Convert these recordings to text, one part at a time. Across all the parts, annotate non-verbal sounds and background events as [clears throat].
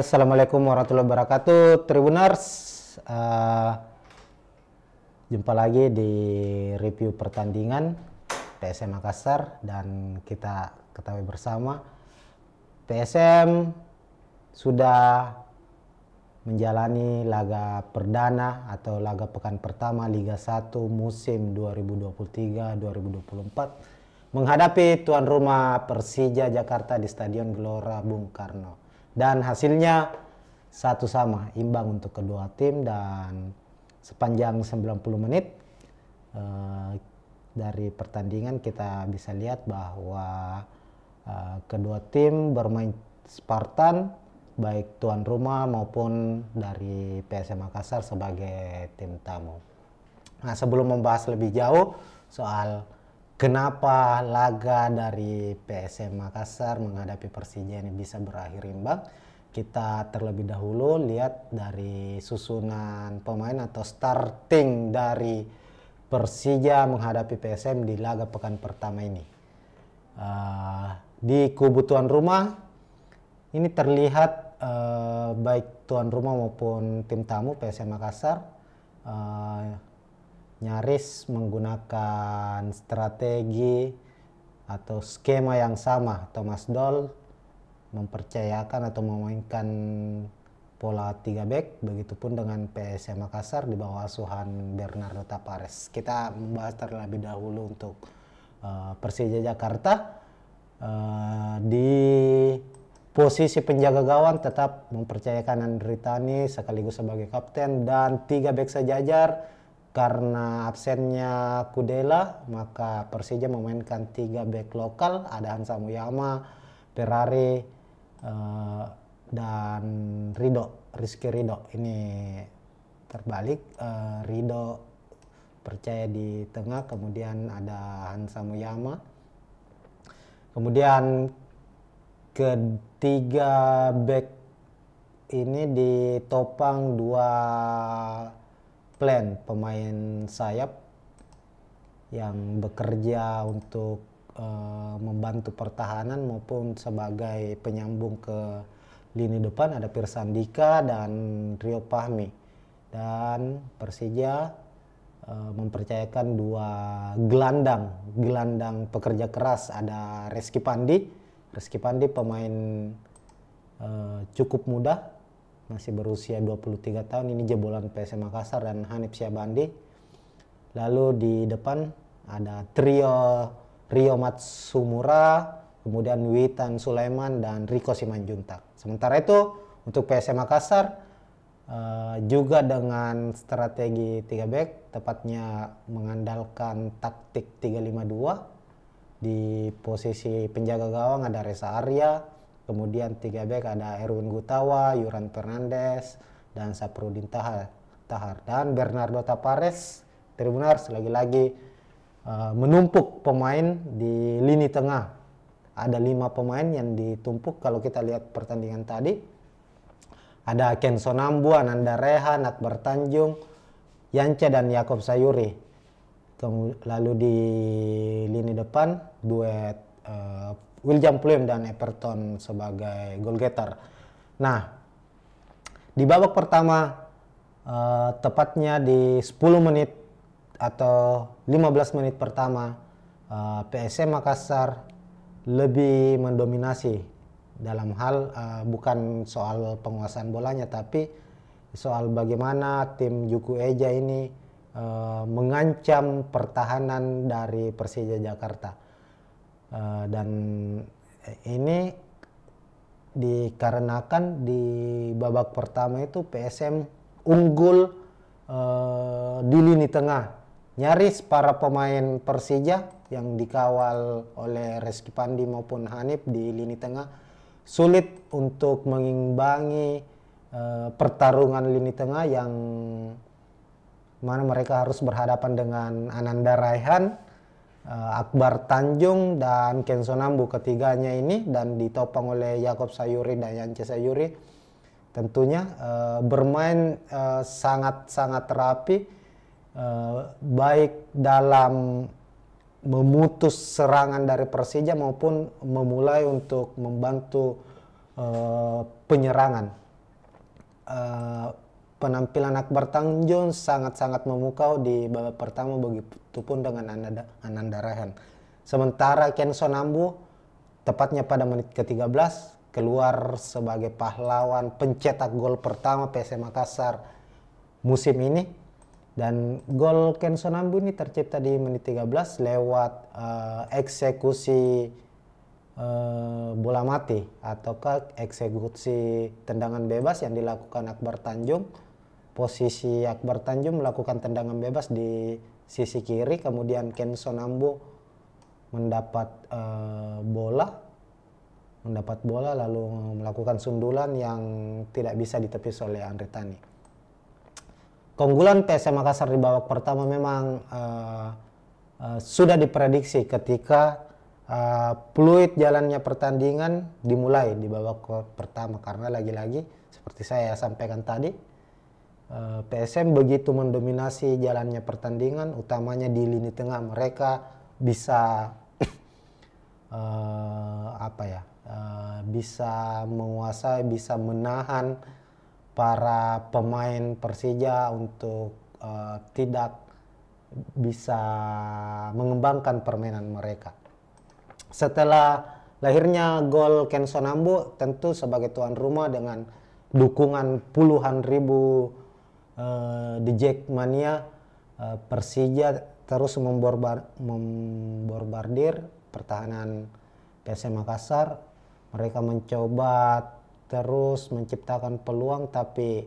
Assalamualaikum warahmatullahi wabarakatuh, Tribuners. Uh, jumpa lagi di review pertandingan PSM Makassar dan kita ketahui bersama PSM sudah menjalani laga perdana atau laga pekan pertama Liga 1 musim 2023-2024 menghadapi tuan rumah Persija Jakarta di Stadion Gelora Bung Karno. Dan hasilnya satu sama, imbang untuk kedua tim dan sepanjang 90 menit uh, dari pertandingan kita bisa lihat bahwa uh, kedua tim bermain Spartan baik tuan rumah maupun dari PSM Makassar sebagai tim tamu. Nah, sebelum membahas lebih jauh soal kenapa laga dari PSM Makassar menghadapi Persija ini bisa berakhir imbang. Kita terlebih dahulu lihat dari susunan pemain atau starting dari Persija menghadapi PSM di laga pekan pertama ini. Uh, di kubu tuan rumah ini terlihat uh, baik tuan rumah maupun tim tamu PSM Makassar uh, nyaris menggunakan strategi atau skema yang sama. Thomas Doll mempercayakan atau memainkan pola tiga back begitupun dengan PSM Makassar di bawah asuhan Bernardo Tapares. Kita membahas terlebih dahulu untuk uh, Persija Jakarta uh, di posisi penjaga gawang tetap mempercayakan Andritani sekaligus sebagai kapten dan tiga back sejajar karena absennya Kudela, maka Persija memainkan tiga back lokal, ada Hansa Muyama, Ferrari, uh, dan Rido, Rizky Rido. Ini terbalik, uh, eh, Rido percaya di tengah, kemudian ada Hansa Muyama. Kemudian ketiga back ini ditopang dua plan pemain sayap yang bekerja untuk e, membantu pertahanan maupun sebagai penyambung ke lini depan ada Pirsandika dan Rio Pahmi dan Persija e, mempercayakan dua gelandang gelandang pekerja keras ada Reski Pandi Reski Pandi pemain e, cukup muda masih berusia 23 tahun ini jebolan PSM Makassar dan Hanif Syabandi. Lalu di depan ada trio Rio Matsumura, kemudian Witan Sulaiman dan Riko Simanjuntak. Sementara itu untuk PSM Makassar uh, juga dengan strategi 3 back tepatnya mengandalkan taktik 352 di posisi penjaga gawang ada Reza Arya, Kemudian 3 back ada Erwin Gutawa, Yuran Fernandes, dan Saprudin Tahar. Tahar. Dan Bernardo Tapares, Tribunars lagi-lagi uh, menumpuk pemain di lini tengah. Ada lima pemain yang ditumpuk kalau kita lihat pertandingan tadi. Ada Ken Sonambu, Ananda Reha, Natbert Tanjung, Yance dan Yakob Sayuri. Lalu di lini depan duet uh, William Plum dan Everton sebagai goal getter. Nah, di babak pertama uh, tepatnya di 10 menit atau 15 menit pertama uh, eh, PSM Makassar lebih mendominasi dalam hal uh, bukan soal penguasaan bolanya tapi soal bagaimana tim Juku Eja ini uh, mengancam pertahanan dari Persija Jakarta Eh, dan ini dikarenakan di babak pertama itu PSM unggul uh, di lini tengah nyaris para pemain Persija yang dikawal oleh Reski Pandi maupun Hanif di lini tengah sulit untuk mengimbangi uh, pertarungan lini tengah yang mana mereka harus berhadapan dengan Ananda Raihan Eh, Akbar Tanjung dan Kenzo Nambu ketiganya ini dan ditopang oleh Yakob Sayuri dan Yance Sayuri tentunya uh, bermain eh, sangat-sangat uh, rapi uh, baik dalam memutus serangan dari Persija maupun memulai untuk membantu uh, penyerangan. Uh, penampilan Akbar Tanjung sangat-sangat memukau di babak pertama begitu pun dengan Ananda, Ananda Rehan. Sementara Kenzo Nambu tepatnya pada menit ke-13 keluar sebagai pahlawan pencetak gol pertama PSM Makassar musim ini dan gol Kenzo Nambu ini tercipta di menit 13 lewat uh, eksekusi uh, bola mati ataukah eksekusi tendangan bebas yang dilakukan Akbar Tanjung posisi Akbar Tanjung melakukan tendangan bebas di sisi kiri kemudian Kenson Nambo mendapat uh, bola mendapat bola lalu melakukan sundulan yang tidak bisa ditepis oleh Andre Tani. Keunggulan PSM Makassar di babak pertama memang uh, uh, sudah diprediksi ketika uh, fluid jalannya pertandingan dimulai di babak pertama karena lagi-lagi seperti saya sampaikan tadi Eh, PSM begitu mendominasi jalannya pertandingan, utamanya di lini tengah mereka bisa uh, [coughs] apa ya? Uh, bisa menguasai, bisa menahan para pemain Persija untuk uh, tidak bisa mengembangkan permainan mereka. Setelah lahirnya gol Kenson Ambu tentu sebagai tuan rumah dengan dukungan puluhan ribu uh, The Jackmania eh, Persija terus memborbardir pertahanan PSM Makassar. Mereka mencoba terus menciptakan peluang tapi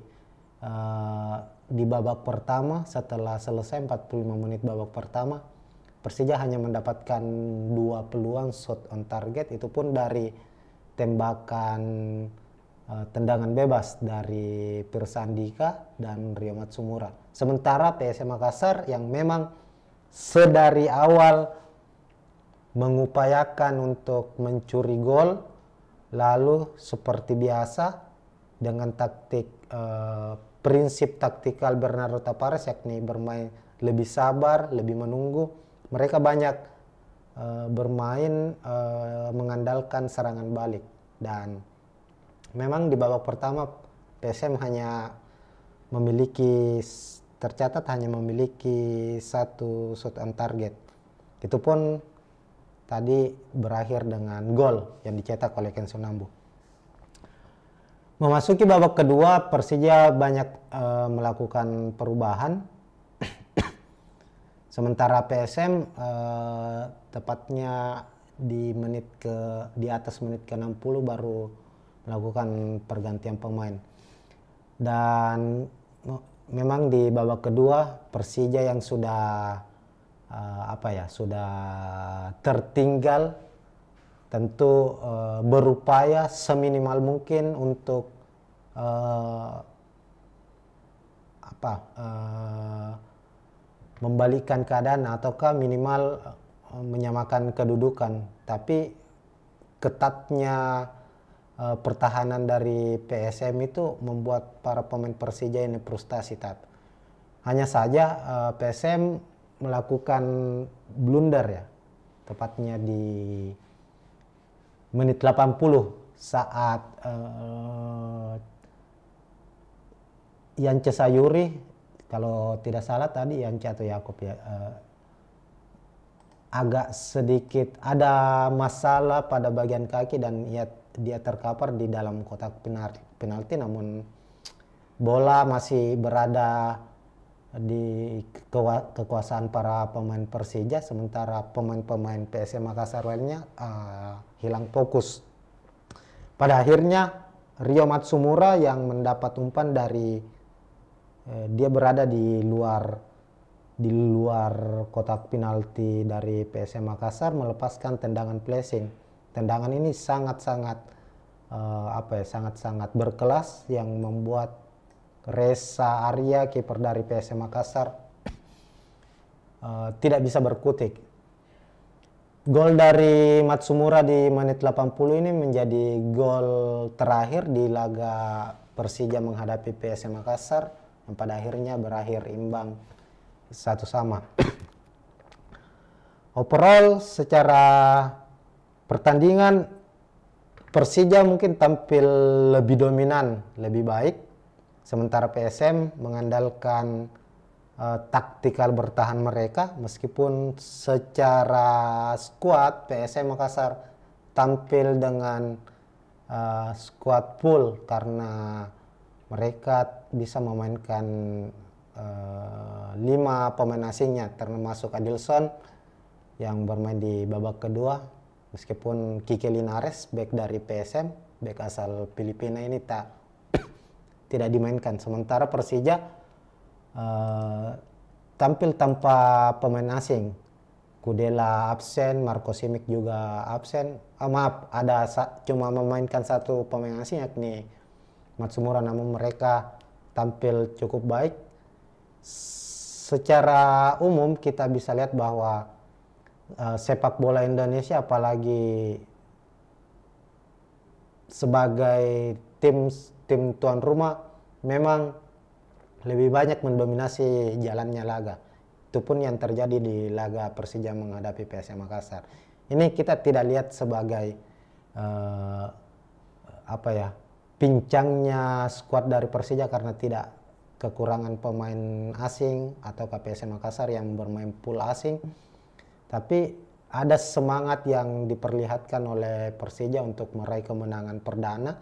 uh, di babak pertama setelah selesai 45 menit babak pertama Persija hanya mendapatkan dua peluang shot on target itu pun dari tembakan Eh, tendangan bebas dari Pirsa Andika dan Rio Matsumura. Sementara PSM Makassar yang memang sedari awal mengupayakan untuk mencuri gol lalu seperti biasa dengan taktik eh, prinsip taktikal Bernardo Tapares yakni bermain lebih sabar, lebih menunggu. Mereka banyak eh, bermain mengandalkan serangan balik dan Memang di babak pertama PSM hanya memiliki tercatat hanya memiliki satu shot on target. Itu pun tadi berakhir dengan gol yang dicetak oleh Kenzo Nambu. Memasuki babak kedua, Persija banyak e, melakukan perubahan. [coughs] Sementara PSM e, eh, tepatnya di menit ke di atas menit ke 60 baru melakukan pergantian pemain. Dan memang di babak kedua Persija yang sudah uh, apa ya sudah tertinggal tentu uh, berupaya seminimal mungkin untuk uh, apa uh, membalikan keadaan ataukah minimal uh, menyamakan kedudukan tapi ketatnya uh, pertahanan dari PSM itu membuat para pemain Persija ini frustasi tat. Hanya saja uh, eh, PSM melakukan blunder ya, tepatnya di menit 80 saat uh, eh, Yance Sayuri kalau tidak salah tadi yang atau Yakob ya uh, agak sedikit ada masalah pada bagian kaki dan ia dia terkapar di dalam kotak penalti, namun bola masih berada di kekuasaan para pemain Persija sementara pemain-pemain PSM Makassar lainnya uh, hilang fokus. Pada akhirnya Rio Matsumura yang mendapat umpan dari eh, dia berada di luar di luar kotak penalti dari PSM Makassar melepaskan tendangan placing tendangan ini sangat-sangat uh, apa ya sangat-sangat berkelas yang membuat Reza Arya kiper dari PSM Makassar uh, tidak bisa berkutik. Gol dari Matsumura di menit 80 ini menjadi gol terakhir di laga Persija menghadapi PSM Makassar yang pada akhirnya berakhir imbang satu sama. [clears throat] Overall secara pertandingan Persija mungkin tampil lebih dominan, lebih baik. Sementara PSM mengandalkan uh, taktikal bertahan mereka meskipun secara skuad PSM Makassar tampil dengan uh, skuad full karena mereka bisa memainkan uh, lima pemain asingnya termasuk Adilson yang bermain di babak kedua Meskipun Kike Linares back dari PSM, back asal Filipina ini tak [coughs] tidak dimainkan. Sementara Persija uh, tampil tanpa pemain asing. Kudela absen, Marco Simic juga absen. oh, maaf, ada cuma memainkan satu pemain asing yakni Matsumura namun mereka tampil cukup baik. Secara umum kita bisa lihat bahwa Eh, sepak bola Indonesia apalagi sebagai tim tim tuan rumah memang lebih banyak mendominasi jalannya laga. Itu pun yang terjadi di laga Persija menghadapi PSM Makassar. Ini kita tidak lihat sebagai uh, apa ya pincangnya skuad dari Persija karena tidak kekurangan pemain asing atau KPSM Makassar yang bermain pool asing. Tapi ada semangat yang diperlihatkan oleh Persija untuk meraih kemenangan perdana,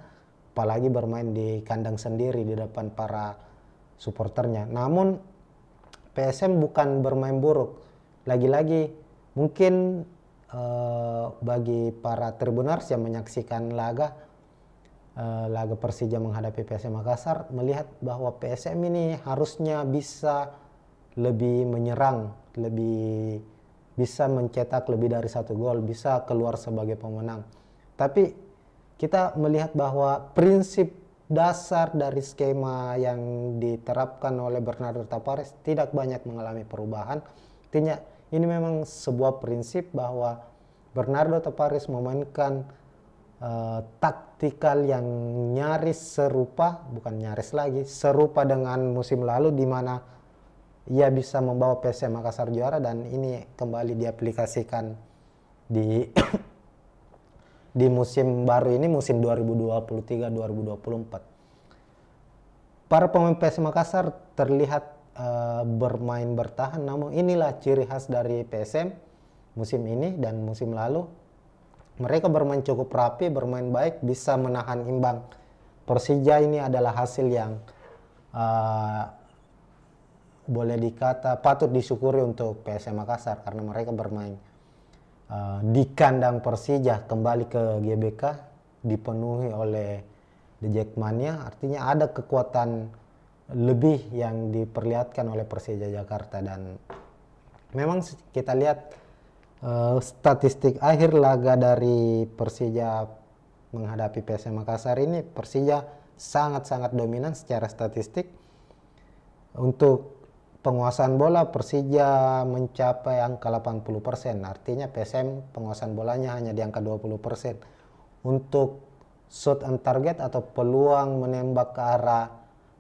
apalagi bermain di kandang sendiri di depan para supporternya. Namun PSM bukan bermain buruk. Lagi-lagi mungkin eh, bagi para tribuners yang menyaksikan laga eh, laga Persija menghadapi PSM Makassar melihat bahwa PSM ini harusnya bisa lebih menyerang, lebih bisa mencetak lebih dari satu gol, bisa keluar sebagai pemenang. Tapi kita melihat bahwa prinsip dasar dari skema yang diterapkan oleh Bernardo Tavares tidak banyak mengalami perubahan. Artinya ini memang sebuah prinsip bahwa Bernardo Tavares memainkan uh, taktikal yang nyaris serupa, bukan nyaris lagi, serupa dengan musim lalu di mana ia bisa membawa PSM Makassar juara dan ini kembali diaplikasikan di [coughs] di musim baru ini musim 2023-2024. Para pemain PSM Makassar terlihat uh, bermain bertahan namun inilah ciri khas dari PSM musim ini dan musim lalu. Mereka bermain cukup rapi, bermain baik, bisa menahan imbang. Persija ini adalah hasil yang uh, boleh dikata patut disyukuri untuk PSM Makassar karena mereka bermain uh, di kandang Persija kembali ke GBK dipenuhi oleh The Jackmania artinya ada kekuatan lebih yang diperlihatkan oleh Persija Jakarta dan memang kita lihat uh, statistik akhir laga dari Persija menghadapi PSM Makassar ini Persija sangat-sangat dominan secara statistik untuk penguasaan bola Persija mencapai angka 80%. Artinya PSM penguasaan bolanya hanya di angka 20%. Untuk shot on target atau peluang menembak ke arah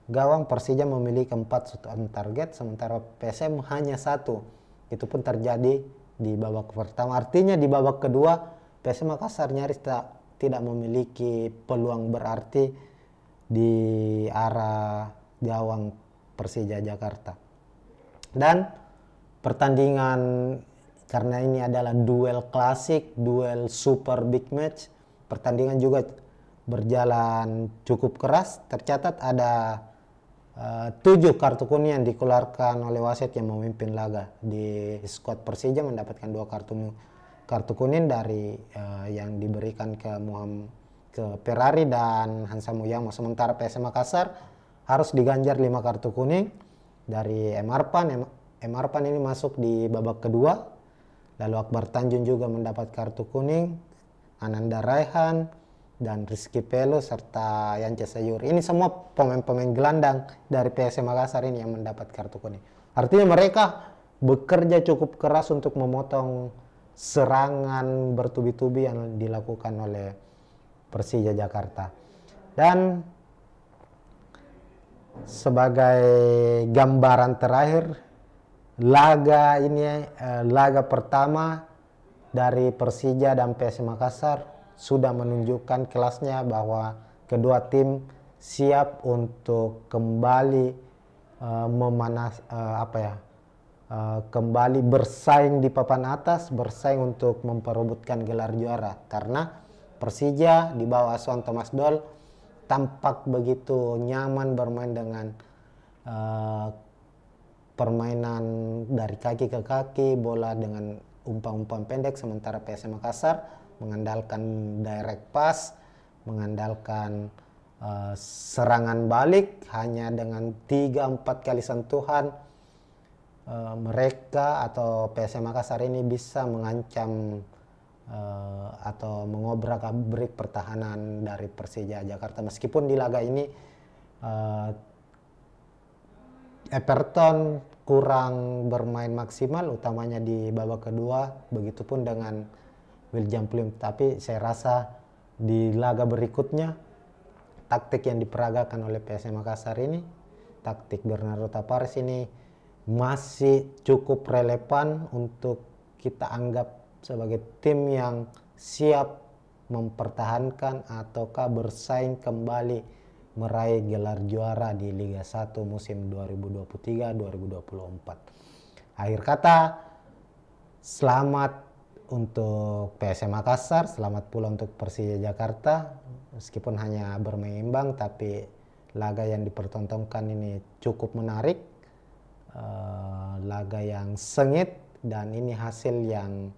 gawang Persija memiliki 4 shot on target sementara PSM hanya satu. Itu pun terjadi di babak pertama. Artinya di babak kedua PSM Makassar nyaris tak, tidak memiliki peluang berarti di arah gawang Persija Jakarta. Dan pertandingan karena ini adalah duel klasik, duel super big match, pertandingan juga berjalan cukup keras. Tercatat ada eh, tujuh kartu kuning yang dikeluarkan oleh wasit yang memimpin laga di skuad Persija mendapatkan dua kartu kartu kuning dari uh, yang diberikan ke Muhammad ke Ferrari dan Hansa Muyama sementara PSM Makassar harus diganjar lima kartu kuning dari Emarpan. Emarpan ini masuk di babak kedua. Lalu Akbar Tanjung juga mendapat kartu kuning. Ananda Raihan dan Rizky Pelo serta Yance Sayuri. Ini semua pemain-pemain gelandang dari PSM Makassar ini yang mendapat kartu kuning. Artinya mereka bekerja cukup keras untuk memotong serangan bertubi-tubi yang dilakukan oleh Persija Jakarta. Dan sebagai gambaran terakhir laga ini eh, laga pertama dari Persija dan PS Makassar sudah menunjukkan kelasnya bahwa kedua tim siap untuk kembali eh, memanas eh, apa ya kembali bersaing di papan atas bersaing untuk memperebutkan gelar juara karena Persija di bawah asuhan Thomas Doll tampak begitu nyaman bermain dengan uh, permainan dari kaki ke kaki, bola dengan umpan-umpan pendek, sementara PSM Makassar mengandalkan direct pass, mengandalkan uh, serangan balik hanya dengan 3-4 kali sentuhan uh, mereka atau PSM Makassar ini bisa mengancam Eh, atau mengobrak abrik pertahanan dari Persija Jakarta meskipun di laga ini uh, Everton kurang bermain maksimal utamanya di babak kedua begitupun dengan William Plim tapi saya rasa di laga berikutnya taktik yang diperagakan oleh PSM Makassar ini taktik Bernardo Tapares ini masih cukup relevan untuk kita anggap sebagai tim yang siap mempertahankan ataukah bersaing kembali meraih gelar juara di Liga 1 musim 2023-2024. Akhir kata, selamat untuk PSM Makassar, selamat pula untuk Persija Jakarta. Meskipun hanya bermain tapi laga yang dipertontonkan ini cukup menarik. Eh, laga yang sengit dan ini hasil yang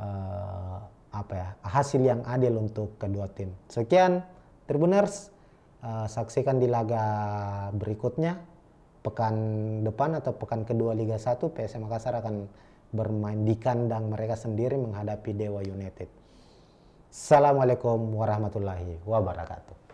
uh, apa ya hasil yang adil untuk kedua tim. Sekian Tribuners, uh, saksikan di laga berikutnya pekan depan atau pekan kedua Liga 1 PSM Makassar akan bermain di kandang mereka sendiri menghadapi Dewa United. Assalamualaikum warahmatullahi wabarakatuh.